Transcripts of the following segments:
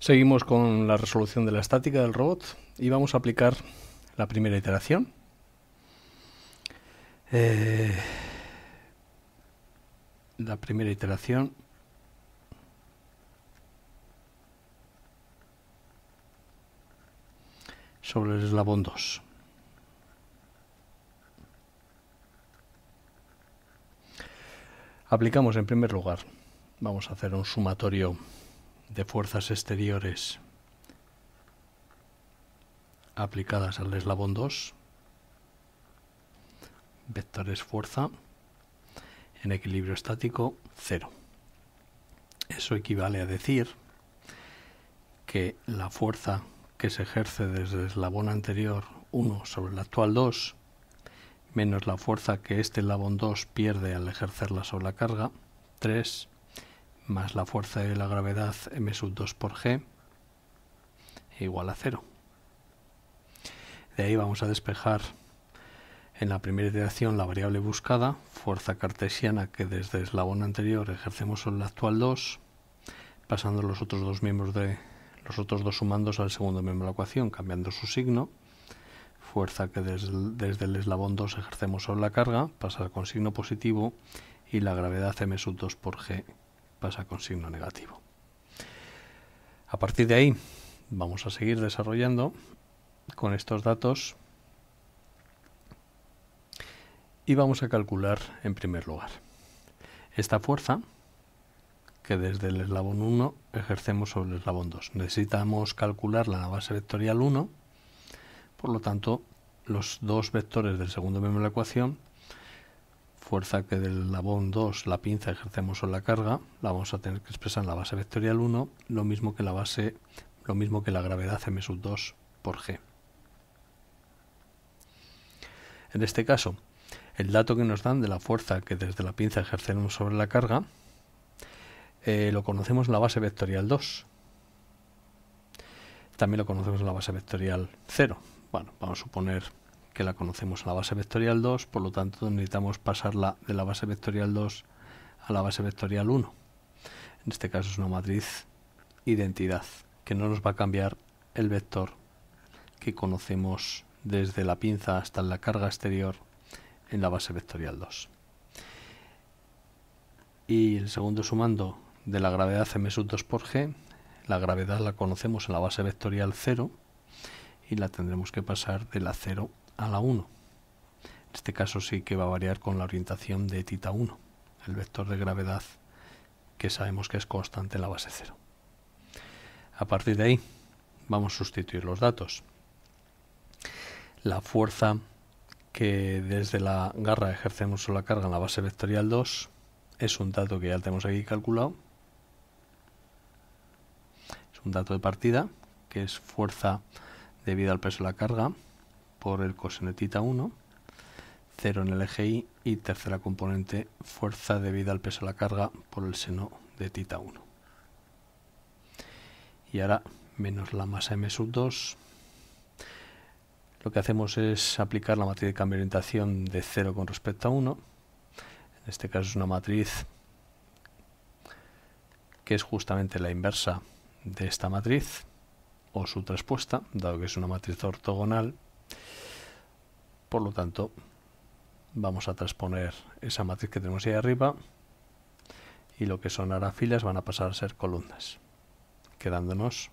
Seguimos con la resolución de la estática del robot y vamos a aplicar la primera iteración. Eh, la primera iteración sobre el eslabón 2. Aplicamos en primer lugar, vamos a hacer un sumatorio de fuerzas exteriores aplicadas al eslabón 2, vectores fuerza en equilibrio estático 0. Eso equivale a decir que la fuerza que se ejerce desde el eslabón anterior 1 sobre el actual 2 menos la fuerza que este eslabón 2 pierde al ejercerla sobre la carga 3 más la fuerza de la gravedad m sub 2 por g e igual a 0. De ahí vamos a despejar en la primera iteración la variable buscada, fuerza cartesiana que desde el eslabón anterior ejercemos sobre la actual 2, pasando los otros dos miembros de los otros dos sumandos al segundo miembro de la ecuación, cambiando su signo, fuerza que desde, el eslabón 2 ejercemos sobre la carga, pasa con signo positivo y la gravedad m sub 2 por g pasa con signo negativo. A partir de ahí vamos a seguir desarrollando con estos datos y vamos a calcular en primer lugar esta fuerza que desde el eslabón 1 ejercemos sobre el eslabón 2. Necesitamos calcular la base vectorial 1, por lo tanto los dos vectores del segundo miembro de la ecuación fuerza que del labón 2, la pinza, ejercemos sobre la carga, la vamos a tener que expresar en la base vectorial 1, lo mismo que la base, lo mismo que la gravedad m2 sub por g. En este caso, el dato que nos dan de la fuerza que desde la pinza ejercemos sobre la carga, eh, lo conocemos en la base vectorial 2. También lo conocemos en la base vectorial 0. Bueno, vamos a suponer que la conocemos en la base vectorial 2, por lo tanto necesitamos pasarla de la base vectorial 2 a la base vectorial 1. En este caso es una matriz identidad, que no nos va a cambiar el vector que conocemos desde la pinza hasta la carga exterior en la base vectorial 2. Y el segundo sumando de la gravedad m sub 2 por g, la gravedad la conocemos en la base vectorial 0 y la tendremos que pasar de la 0 a la 1. En este caso sí que va a variar con la orientación de tita 1, el vector de gravedad que sabemos que es constante en la base 0. A partir de ahí vamos a sustituir los datos. La fuerza que desde la garra ejercemos sobre la carga en la base vectorial 2 es un dato que ya tenemos aquí calculado. Es un dato de partida que es fuerza debida al peso de la carga por el coseno tita 1, 0 en el eje Y y tercera componente fuerza debida al peso a la carga por el seno de tita 1. Y ahora menos la masa M sub 2. Lo que hacemos es aplicar la matriz de cambio de orientación de 0 con respecto a 1. En este caso es una matriz que es justamente la inversa de esta matriz o su traspuesta, dado que es una matriz ortogonal por lo tanto, vamos a transponer esa matriz que tenemos ahí arriba y lo que son ahora filas van a pasar a ser columnas, quedándonos,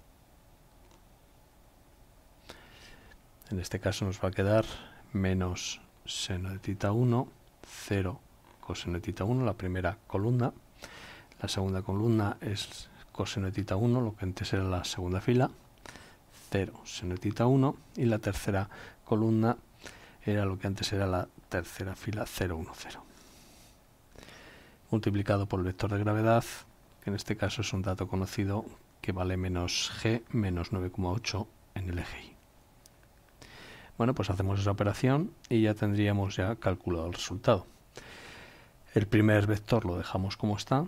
en este caso nos va a quedar menos seno de tita 1, 0 coseno de tita 1, la primera columna, la segunda columna es coseno de tita 1, lo que antes era la segunda fila, 0 seno de tita 1 y la tercera columna era lo que antes era la tercera fila 0. Multiplicado por el vector de gravedad, que en este caso es un dato conocido que vale menos g menos 9,8 en el eje y. Bueno, pues hacemos esa operación y ya tendríamos ya calculado el resultado. El primer vector lo dejamos como está,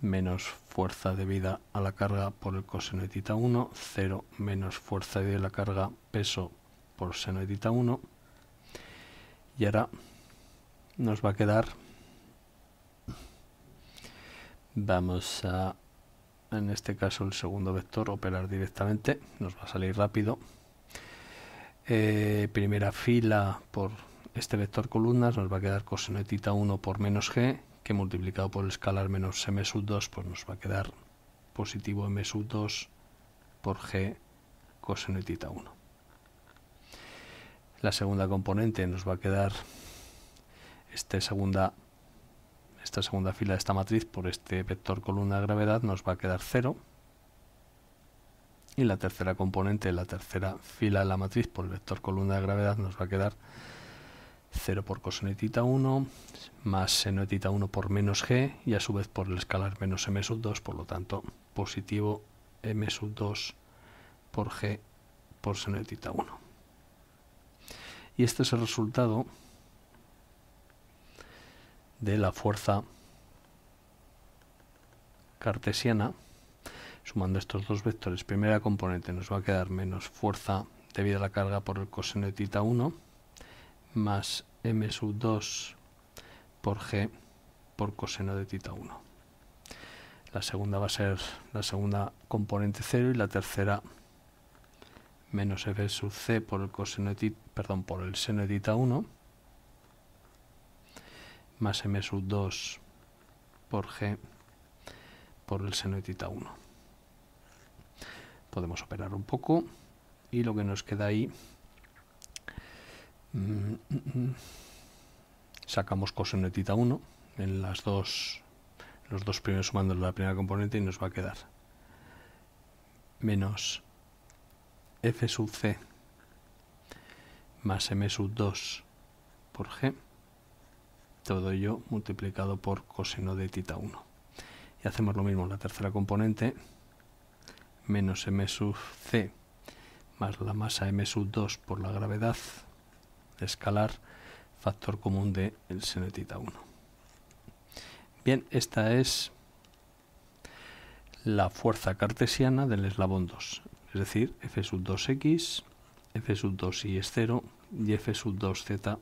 menos fuerza debida a la carga por el coseno de tita 1, 0 menos fuerza a la carga peso por seno de tita 1 y ahora nos va a quedar vamos a en este caso el segundo vector operar directamente nos va a salir rápido eh, primera fila por este vector columnas nos va a quedar coseno de tita 1 por menos g que multiplicado por el escalar menos m sub 2 pues nos va a quedar positivo m sub 2 por g coseno de tita 1 la segunda componente nos va a quedar este segunda, esta segunda fila de esta matriz por este vector columna de gravedad nos va a quedar 0. Y la tercera componente, la tercera fila de la matriz por el vector columna de gravedad nos va a quedar 0 por coseno de 1, más seno de 1 por menos g, y a su vez por el escalar menos m sub 2, por lo tanto, positivo m sub 2 por g por seno de 1. Y este es el resultado de la fuerza cartesiana. Sumando estos dos vectores, primera componente nos va a quedar menos fuerza debido a la carga por el coseno de tita 1 más m sub 2 por g por coseno de tita 1. La segunda va a ser la segunda componente 0 y la tercera menos f sub c por el coseno de, perdón, por el seno de tita 1 más m sub 2 por g por el seno de tita 1. Podemos operar un poco y lo que nos queda ahí mm, mm, mm, sacamos coseno de tita 1 en las dos los dos primeros sumando la primera componente y nos va a quedar menos f sub c más m sub 2 por g, todo ello multiplicado por coseno de tita 1. Y hacemos lo mismo en la tercera componente, menos m sub c más la masa m sub 2 por la gravedad escalar, factor común de el seno de tita 1. Bien, esta es la fuerza cartesiana del eslabón 2 es decir, f sub 2x, f sub 2y es 0 y f sub 2z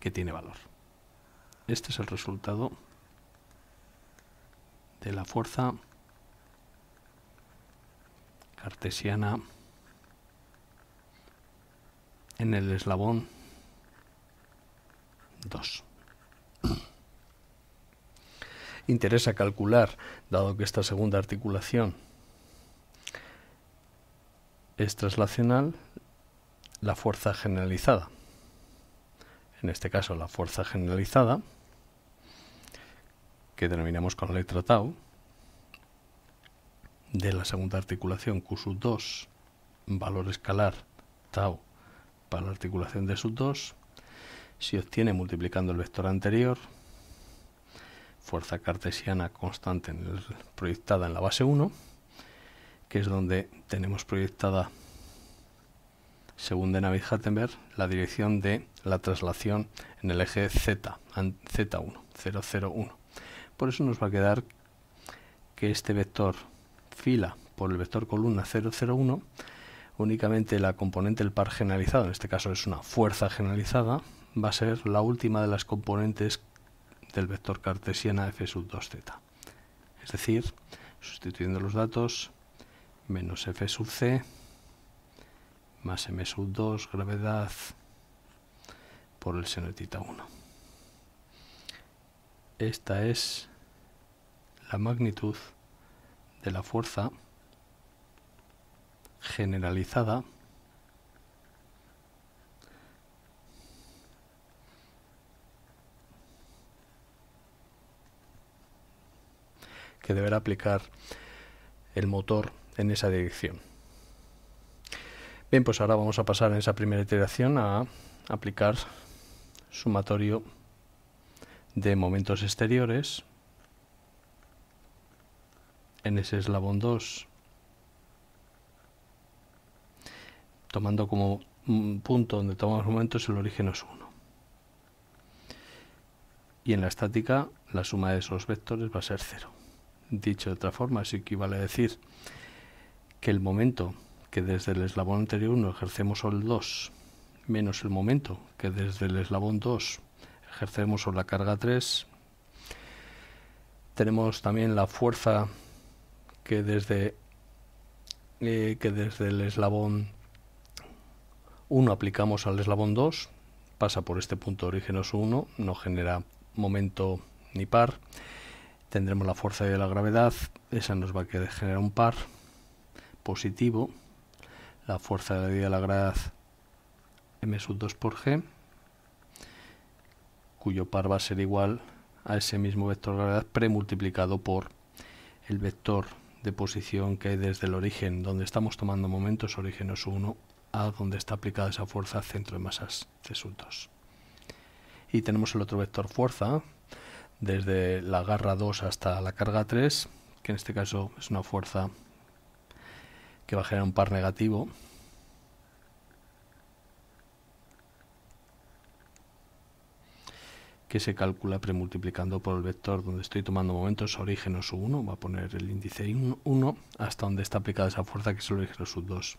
que tiene valor. Este es el resultado de la fuerza cartesiana en el eslabón 2. Interesa calcular, dado que esta segunda articulación es traslacional la fuerza generalizada. En este caso, la fuerza generalizada, que denominamos con la letra tau, de la segunda articulación Q 2, valor escalar tau para la articulación de sub 2, se obtiene multiplicando el vector anterior, fuerza cartesiana constante proyectada en la base 1, que es donde tenemos proyectada, según de Hattenberg, la dirección de la traslación en el eje Z, Z1, 001. Por eso nos va a quedar que este vector fila por el vector columna 001, únicamente la componente del par generalizado, en este caso es una fuerza generalizada, va a ser la última de las componentes del vector cartesiana f sub 2z. Es decir, sustituyendo los datos, menos F sub C más M sub 2 gravedad por el seno de tita 1. Esta es la magnitud de la fuerza generalizada que deberá aplicar el motor en esa dirección. Bien, pues ahora vamos a pasar en esa primera iteración a aplicar sumatorio de momentos exteriores en ese eslabón 2, tomando como punto donde tomamos momentos el origen es 1. Y en la estática la suma de esos vectores va a ser 0. Dicho de otra forma, eso equivale a decir que el momento que desde el eslabón anterior 1 ejercemos sobre el 2 menos el momento que desde el eslabón 2 ejercemos sobre la carga 3, tenemos también la fuerza que desde, eh, que desde el eslabón 1 aplicamos al eslabón 2, pasa por este punto de orígenes 1, no genera momento ni par, tendremos la fuerza de la gravedad, esa nos va a generar un par, positivo, la fuerza de la gravedad m sub 2 por g, cuyo par va a ser igual a ese mismo vector de gravedad premultiplicado por el vector de posición que hay desde el origen, donde estamos tomando momentos, origen es 1, a donde está aplicada esa fuerza centro de masas c 2. Y tenemos el otro vector fuerza, desde la garra 2 hasta la carga 3, que en este caso es una fuerza que va a generar un par negativo. que se calcula premultiplicando por el vector donde estoy tomando momentos origen o su 1, va a poner el índice 1 hasta donde está aplicada esa fuerza que es el origen o sub 2.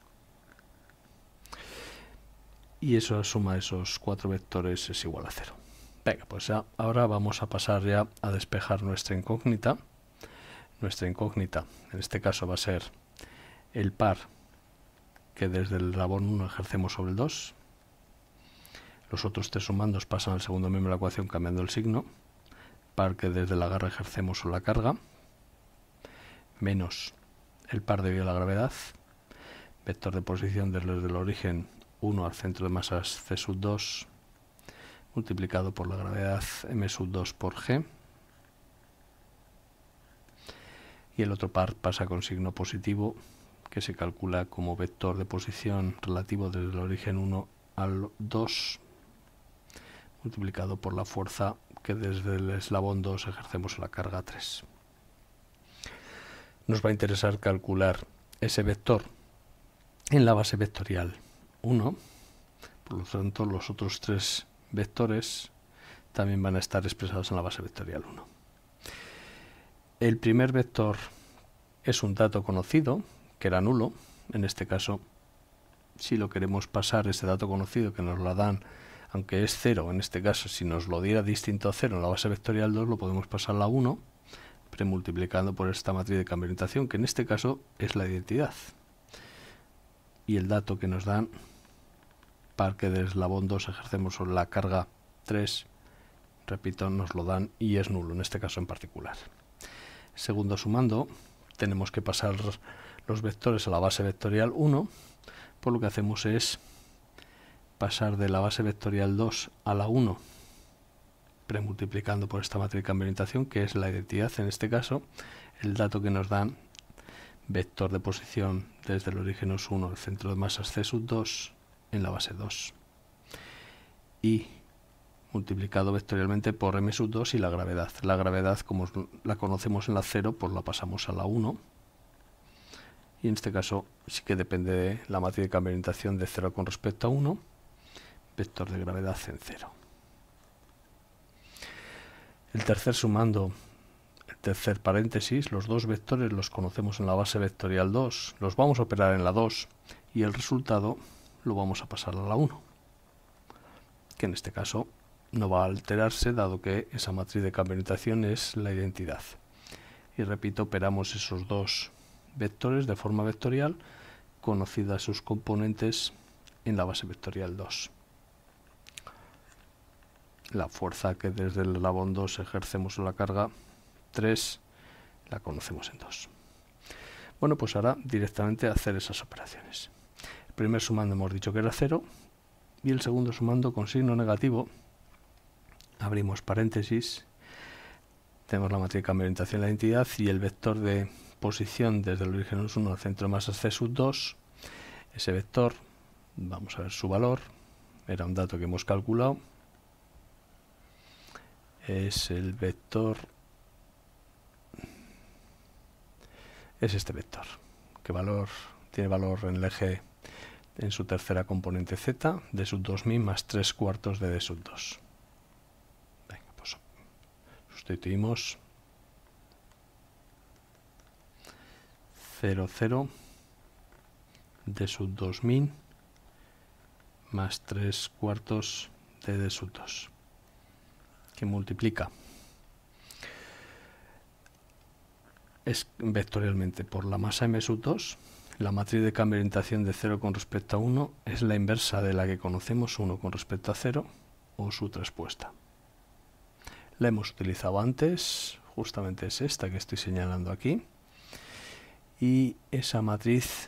Y eso suma esos cuatro vectores es igual a 0. Venga, pues ya, ahora vamos a pasar ya a despejar nuestra incógnita. Nuestra incógnita, en este caso va a ser el par que desde el rabón 1 ejercemos sobre el 2. Los otros tres sumandos pasan al segundo miembro de la ecuación cambiando el signo. Par que desde la garra ejercemos sobre la carga. Menos el par debido a la gravedad. Vector de posición desde el origen 1 al centro de masas C sub 2 multiplicado por la gravedad M sub 2 por G. Y el otro par pasa con signo positivo que se calcula como vector de posición relativo desde el origen 1 al 2, multiplicado por la fuerza que desde el eslabón 2 ejercemos en la carga 3. Nos va a interesar calcular ese vector en la base vectorial 1, por lo tanto los otros tres vectores también van a estar expresados en la base vectorial 1. El primer vector es un dato conocido, que era nulo, en este caso, si lo queremos pasar, ese dato conocido que nos lo dan, aunque es 0, en este caso, si nos lo diera distinto a 0 en la base vectorial 2, lo podemos pasar a 1, premultiplicando por esta matriz de cambio de orientación, que en este caso es la identidad. Y el dato que nos dan, parque de eslabón 2 ejercemos sobre la carga 3, repito, nos lo dan y es nulo, en este caso en particular. Segundo sumando, tenemos que pasar los vectores a la base vectorial 1, pues lo que hacemos es pasar de la base vectorial 2 a la 1, premultiplicando por esta matriz de que es la identidad en este caso, el dato que nos dan vector de posición desde el origen os 1, el centro de masas C sub 2 en la base 2. Y multiplicado vectorialmente por M sub 2 y la gravedad. La gravedad, como la conocemos en la 0, pues la pasamos a la 1 y en este caso sí que depende de la matriz de cambio de orientación de 0 con respecto a 1, vector de gravedad en 0. El tercer sumando, el tercer paréntesis, los dos vectores los conocemos en la base vectorial 2, los vamos a operar en la 2 y el resultado lo vamos a pasar a la 1, que en este caso no va a alterarse dado que esa matriz de cambio de orientación es la identidad. Y repito, operamos esos dos vectores de forma vectorial, conocidas sus componentes en la base vectorial 2. La fuerza que desde el labón 2 ejercemos en la carga 3 la conocemos en 2. Bueno, pues ahora directamente hacer esas operaciones. El primer sumando hemos dicho que era 0 y el segundo sumando con signo negativo. Abrimos paréntesis, tenemos la matriz de cambio orientación de la identidad y el vector de posición desde el origen 1 al centro más C sub 2, ese vector, vamos a ver su valor, era un dato que hemos calculado, es el vector, es este vector, que valor tiene valor en el eje en su tercera componente z, d sub 2000 más 3 cuartos de d sub 2. Venga, pues sustituimos 0 de sub 2000 más 3 cuartos de d sub 2 que multiplica es vectorialmente por la masa m sub 2 la matriz de cambio de orientación de 0 con respecto a 1 es la inversa de la que conocemos 1 con respecto a 0 o su traspuesta la hemos utilizado antes justamente es esta que estoy señalando aquí y esa matriz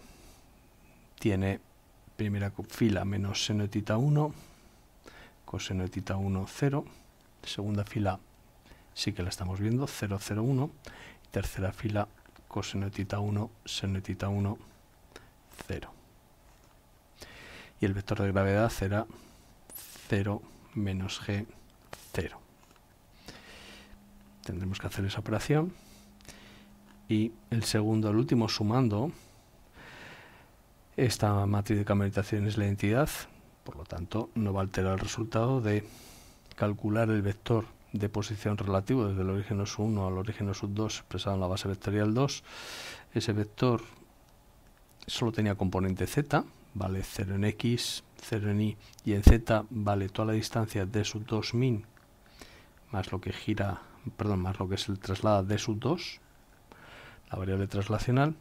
tiene primera fila menos seno de tita 1, coseno de tita 1, 0, segunda fila sí que la estamos viendo, 0, 0, 1, tercera fila coseno de tita 1, seno de tita 1, 0. Y el vector de gravedad será 0 menos g, 0. Tendremos que hacer esa operación y el segundo el último sumando. Esta matriz de conmutación es la identidad, por lo tanto no va a alterar el resultado de calcular el vector de posición relativo desde el origen sub 1 al origen sub 2 expresado en la base vectorial 2. Ese vector solo tenía componente z, vale 0 en x, 0 en y, y en z vale toda la distancia de sub 2 min más lo que gira, perdón, más lo que se traslada de sub 2 la variable traslacional,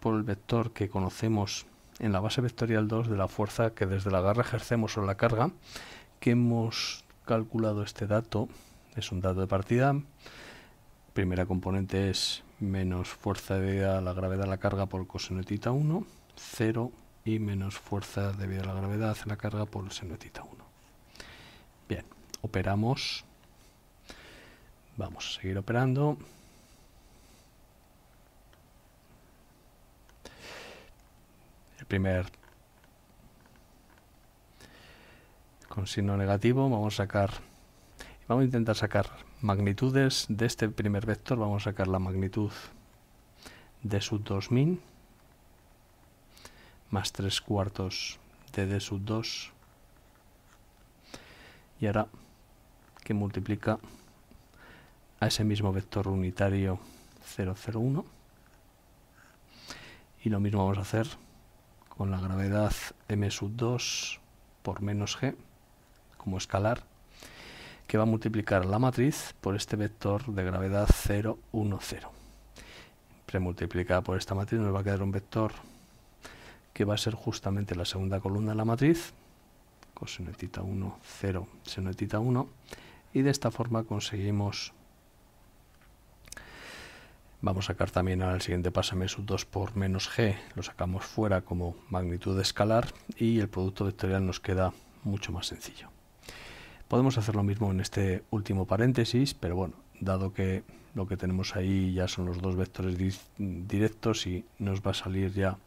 por el vector que conocemos en la base vectorial 2 de la fuerza que desde la garra ejercemos sobre la carga, que hemos calculado este dato, es un dato de partida, primera componente es menos fuerza debida a la gravedad de la carga por coseno tita 1, 0 y menos fuerza debida a la gravedad de la carga por seno tita 1. Bien, operamos, vamos a seguir operando, primer con signo negativo vamos a sacar vamos a intentar sacar magnitudes de este primer vector vamos a sacar la magnitud de sub 2000 más 3 cuartos de d sub 2 y ahora que multiplica a ese mismo vector unitario 001 y lo mismo vamos a hacer con la gravedad m sub 2 por menos g, como escalar, que va a multiplicar la matriz por este vector de gravedad 0, 1, 0. Premultiplicada por esta matriz nos va a quedar un vector que va a ser justamente la segunda columna de la matriz, tita 1, 0, senetita 1, y de esta forma conseguimos Vamos a sacar también al siguiente pásame sub 2 por menos g, lo sacamos fuera como magnitud escalar y el producto vectorial nos queda mucho más sencillo. Podemos hacer lo mismo en este último paréntesis, pero bueno, dado que lo que tenemos ahí ya son los dos vectores directos y nos va a salir ya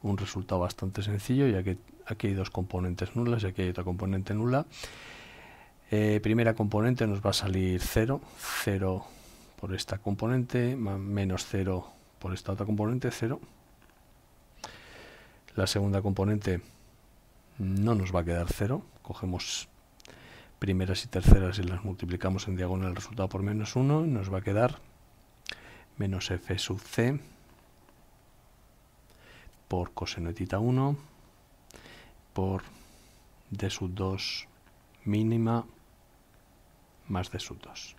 un resultado bastante sencillo, ya que aquí hay dos componentes nulas y aquí hay otra componente nula. Eh, primera componente nos va a salir 0, 0, por esta componente, menos 0 por esta otra componente, 0. La segunda componente no nos va a quedar 0, cogemos primeras y terceras y las multiplicamos en diagonal el resultado por menos 1, nos va a quedar menos f sub c por coseno de tita 1 por d sub 2 mínima más d sub 2.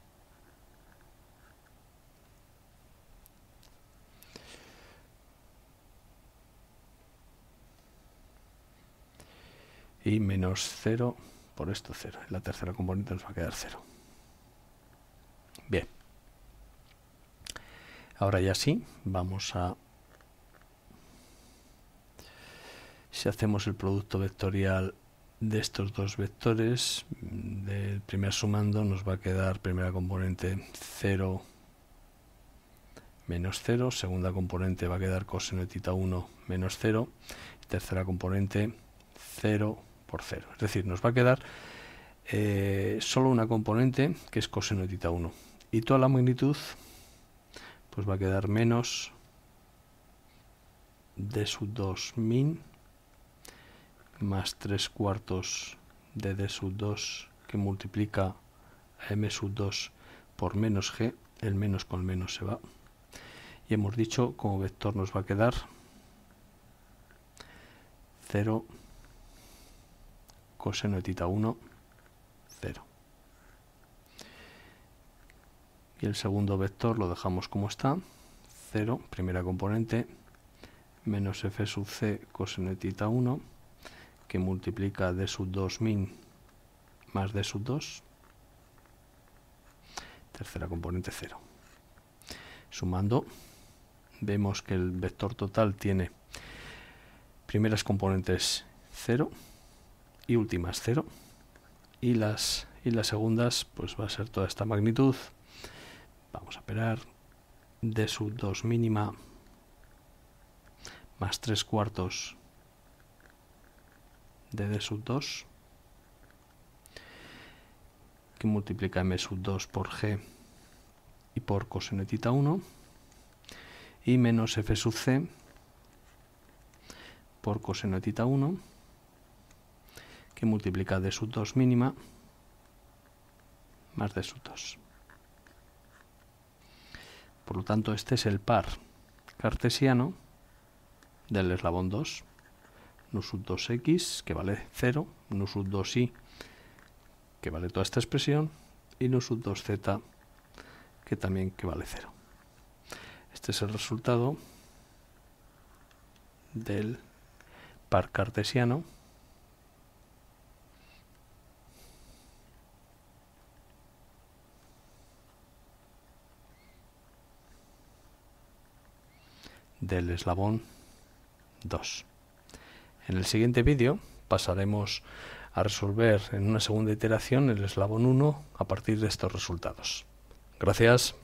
y menos 0 por esto 0. La tercera componente nos va a quedar 0. Bien. Ahora ya sí, vamos a... Si hacemos el producto vectorial de estos dos vectores, del primer sumando nos va a quedar primera componente 0 menos 0, segunda componente va a quedar coseno de tita 1 menos 0, tercera componente 0 es decir, nos va a quedar eh, solo una componente que es coseno de tita 1. Y toda la magnitud pues va a quedar menos de sub 2 min más 3 cuartos de d sub 2 que multiplica a m sub 2 por menos g, el menos con el menos se va. Y hemos dicho como vector nos va a quedar 0 coseno de tita 1, 0. Y el segundo vector lo dejamos como está, 0, primera componente, menos f sub c coseno de tita 1, que multiplica d sub 2 min más d sub 2, tercera componente 0. Sumando, vemos que el vector total tiene primeras componentes 0, y últimas 0. Y las, y las segundas, pues va a ser toda esta magnitud. Vamos a esperar de sub 2 mínima más 3 cuartos de d sub 2 que multiplica m sub 2 por g y por coseno tita 1 y menos f sub c por coseno tita 1 que multiplica de sub 2 mínima más de sub 2. Por lo tanto, este es el par cartesiano del eslabón 2, nu sub 2x, que vale 0, nu sub 2y, que vale toda esta expresión, y nu sub 2z, que también que vale 0. Este es el resultado del par cartesiano del eslabón 2. En el siguiente vídeo pasaremos a resolver en una segunda iteración el eslabón 1 a partir de estos resultados. Gracias.